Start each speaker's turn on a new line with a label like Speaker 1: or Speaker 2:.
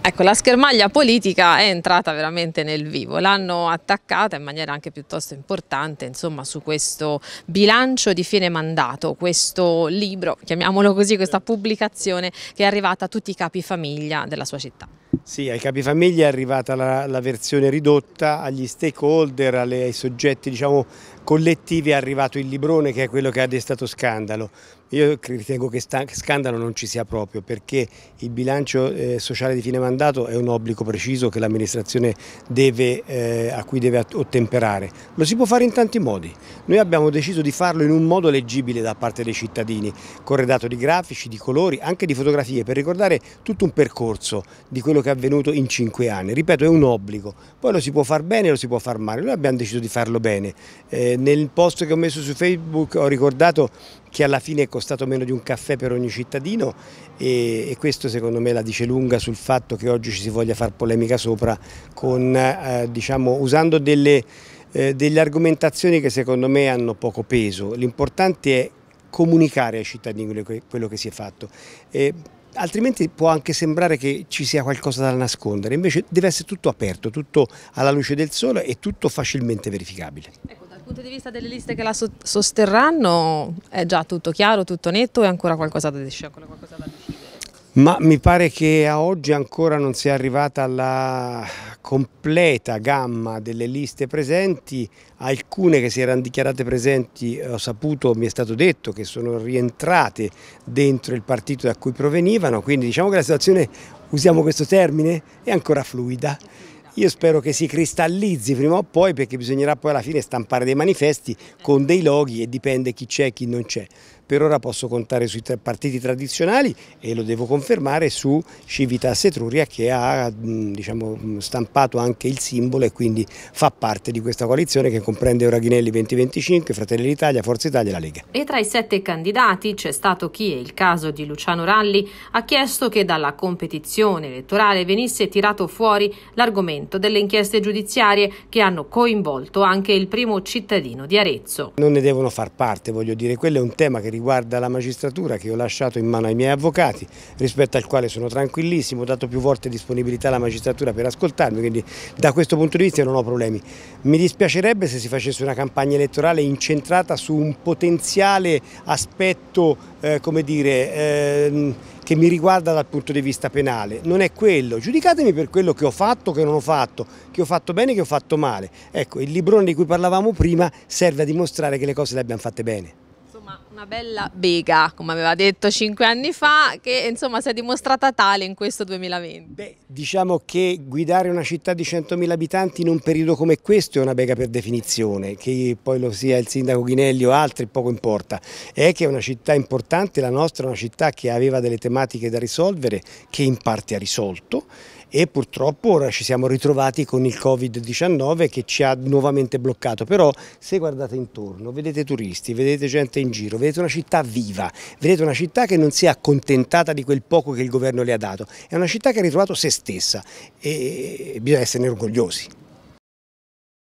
Speaker 1: Ecco, la schermaglia politica è entrata veramente nel vivo, l'hanno attaccata in maniera anche piuttosto importante insomma, su questo bilancio di fine mandato, questo libro, chiamiamolo così, questa pubblicazione che è arrivata a tutti i capi famiglia della sua città.
Speaker 2: Sì, ai capi famiglia è arrivata la, la versione ridotta, agli stakeholder, alle, ai soggetti diciamo, collettivi è arrivato il librone che è quello che ha destato scandalo. Io ritengo che scandalo non ci sia proprio perché il bilancio eh, sociale di fine mandato è un obbligo preciso che l'amministrazione eh, a cui deve ottemperare. Lo si può fare in tanti modi. Noi abbiamo deciso di farlo in un modo leggibile da parte dei cittadini, corredato di grafici, di colori, anche di fotografie per ricordare tutto un percorso di quello che è avvenuto in cinque anni. Ripeto, è un obbligo. Poi lo si può far bene o lo si può far male. Noi abbiamo deciso di farlo bene. Eh, nel post che ho messo su Facebook ho ricordato che alla fine è costato meno di un caffè per ogni cittadino e, e, questo secondo me la dice lunga sul fatto che oggi ci si voglia fare polemica sopra con, eh, diciamo, usando delle, eh, delle argomentazioni che secondo me hanno poco peso. L'importante è comunicare ai cittadini quello che si è fatto. E, altrimenti può anche sembrare che ci sia qualcosa da nascondere, invece deve essere tutto aperto, tutto alla luce del sole e tutto facilmente verificabile
Speaker 1: punto di vista delle liste che la so sosterranno è già tutto chiaro, tutto netto o è ancora qualcosa da decidere?
Speaker 2: Ma mi pare che a oggi ancora non sia arrivata alla completa gamma delle liste presenti, alcune che si erano dichiarate presenti eh, ho saputo, mi è stato detto che sono rientrate dentro il partito da cui provenivano, quindi diciamo che la situazione, usiamo questo termine, è ancora fluida. Io spero che si cristallizzi prima o poi perché bisognerà poi alla fine stampare dei manifesti con dei loghi e dipende chi c'è e chi non c'è. Per ora posso contare sui tre partiti tradizionali e lo devo confermare su Civitas Etruria che ha diciamo, stampato anche il simbolo e quindi fa parte di questa coalizione che comprende Oraghinelli 2025, Fratelli d'Italia, Forza Italia e la Lega.
Speaker 1: E tra i sette candidati c'è stato chi, è il caso di Luciano Ralli, ha chiesto che dalla competizione elettorale venisse tirato fuori l'argomento appunto delle inchieste giudiziarie che hanno coinvolto anche il primo cittadino di Arezzo.
Speaker 2: Non ne devono far parte, voglio dire, quello è un tema che riguarda la magistratura che ho lasciato in mano ai miei avvocati, rispetto al quale sono tranquillissimo, ho dato più volte disponibilità alla magistratura per ascoltarmi, quindi da questo punto di vista non ho problemi. Mi dispiacerebbe se si facesse una campagna elettorale incentrata su un potenziale aspetto, eh, come dire, eh, che mi riguarda dal punto di vista penale, non è quello. Giudicatemi per quello che ho fatto, che non ho fatto, che ho fatto bene, che ho fatto male. Ecco, il librone di cui parlavamo prima serve a dimostrare che le cose le abbiamo fatte bene.
Speaker 1: Insomma, una bella bega, come aveva detto cinque anni fa, che insomma si è dimostrata tale in questo 2020. Beh,
Speaker 2: diciamo che guidare una città di 100.000 abitanti in un periodo come questo è una bega per definizione, che poi lo sia il sindaco Ghinelli o altri, poco importa. È che è una città importante, la nostra è una città che aveva delle tematiche da risolvere, che in parte ha risolto e purtroppo ora ci siamo ritrovati con il Covid-19 che ci ha nuovamente bloccato, però se guardate intorno, vedete turisti, vedete gente in giro, vedete vedete una città viva, vedete una città che non si è accontentata di quel poco che il governo le ha dato, è una città che ha ritrovato se stessa e bisogna esserne orgogliosi.